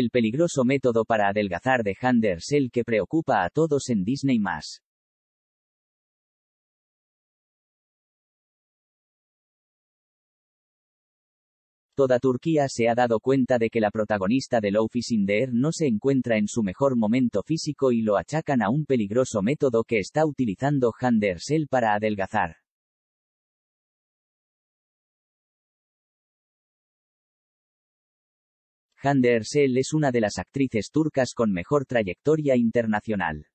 El peligroso método para adelgazar de Handers que preocupa a todos en Disney+. Toda Turquía se ha dado cuenta de que la protagonista de Love is in no se encuentra en su mejor momento físico y lo achacan a un peligroso método que está utilizando Handersel para adelgazar. Hande Ersel es una de las actrices turcas con mejor trayectoria internacional.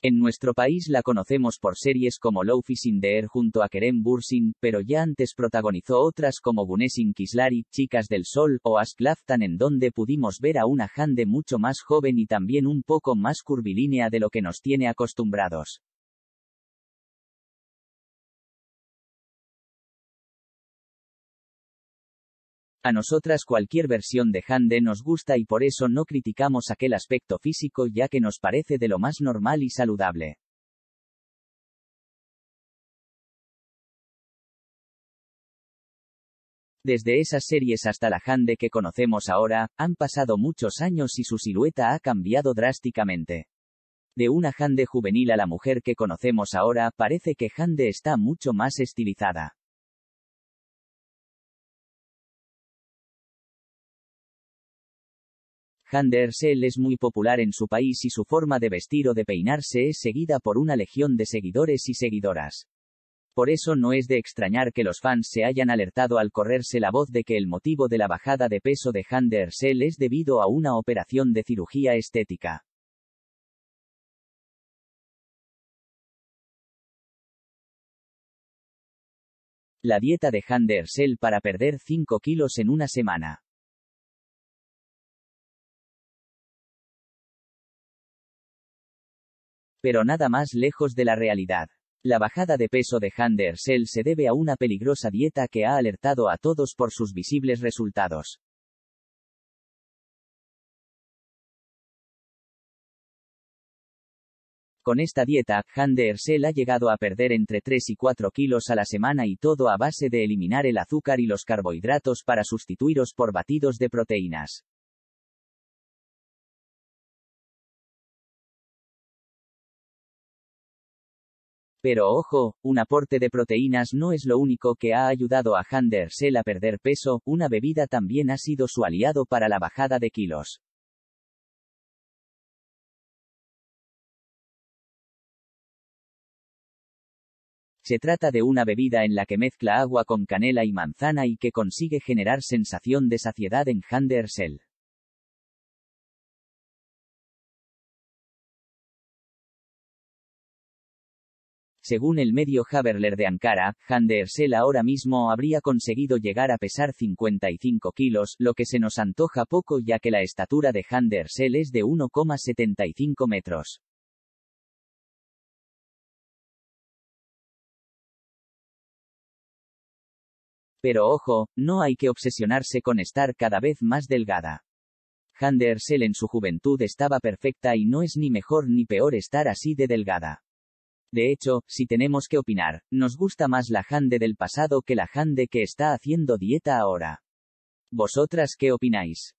En nuestro país la conocemos por series como the Air junto a Kerem Bursin, pero ya antes protagonizó otras como Gunesin Kislari, Chicas del Sol o Asklaftan, en donde pudimos ver a una Hande mucho más joven y también un poco más curvilínea de lo que nos tiene acostumbrados. A nosotras cualquier versión de Hande nos gusta y por eso no criticamos aquel aspecto físico ya que nos parece de lo más normal y saludable. Desde esas series hasta la Hande que conocemos ahora, han pasado muchos años y su silueta ha cambiado drásticamente. De una Hande juvenil a la mujer que conocemos ahora, parece que Hande está mucho más estilizada. Handel es muy popular en su país y su forma de vestir o de peinarse es seguida por una legión de seguidores y seguidoras. Por eso no es de extrañar que los fans se hayan alertado al correrse la voz de que el motivo de la bajada de peso de Handel es debido a una operación de cirugía estética. La dieta de Handel para perder 5 kilos en una semana. Pero nada más lejos de la realidad. La bajada de peso de Erçel se debe a una peligrosa dieta que ha alertado a todos por sus visibles resultados. Con esta dieta, Erçel ha llegado a perder entre 3 y 4 kilos a la semana y todo a base de eliminar el azúcar y los carbohidratos para sustituiros por batidos de proteínas. Pero ojo, un aporte de proteínas no es lo único que ha ayudado a Handersel a perder peso, una bebida también ha sido su aliado para la bajada de kilos. Se trata de una bebida en la que mezcla agua con canela y manzana y que consigue generar sensación de saciedad en Handersel. Según el medio Haberler de Ankara, Hande ahora mismo habría conseguido llegar a pesar 55 kilos, lo que se nos antoja poco ya que la estatura de Hande Ersel es de 1,75 metros. Pero ojo, no hay que obsesionarse con estar cada vez más delgada. Hande en su juventud estaba perfecta y no es ni mejor ni peor estar así de delgada. De hecho, si tenemos que opinar, nos gusta más la jande del pasado que la jande que está haciendo dieta ahora. ¿Vosotras qué opináis?